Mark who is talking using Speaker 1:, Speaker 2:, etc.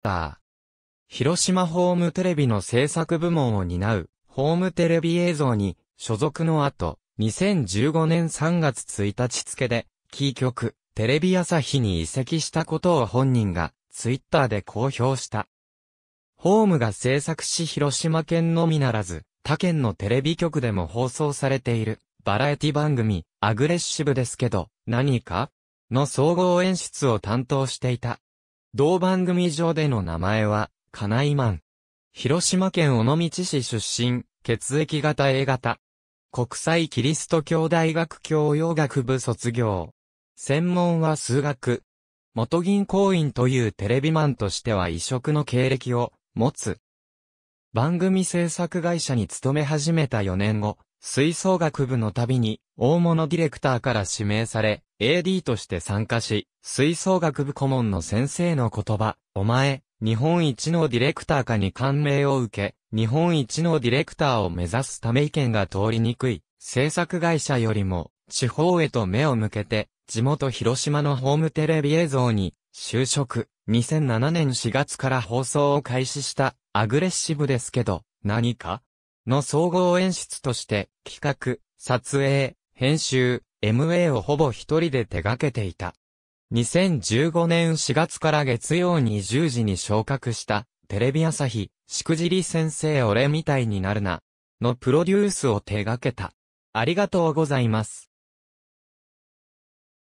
Speaker 1: ター。広島ホームテレビの制作部門を担う、ホームテレビ映像に、所属の後、2015年3月1日付で、キー局、テレビ朝日に移籍したことを本人が、ツイッターで公表した。ホームが制作し広島県のみならず、他県のテレビ局でも放送されている、バラエティ番組、アグレッシブですけど、何かの総合演出を担当していた。同番組上での名前は、カナイマン。広島県尾道市出身、血液型 A 型。国際キリスト教大学教養学部卒業。専門は数学。元銀行員というテレビマンとしては異色の経歴を持つ。番組制作会社に勤め始めた4年後、吹奏楽部の旅に大物ディレクターから指名され、AD として参加し、吹奏楽部顧問の先生の言葉、お前、日本一のディレクターかに感銘を受け、日本一のディレクターを目指すため意見が通りにくい、制作会社よりも、地方へと目を向けて、地元広島のホームテレビ映像に、就職、2007年4月から放送を開始した、アグレッシブですけど、何かの総合演出として、企画、撮影、編集、MA をほぼ一人で手掛けていた。2015年4月から月曜に10時に昇格した、テレビ朝日、しくじり先生俺みたいになるな、のプロデュースを手掛けた。ありがとうございます。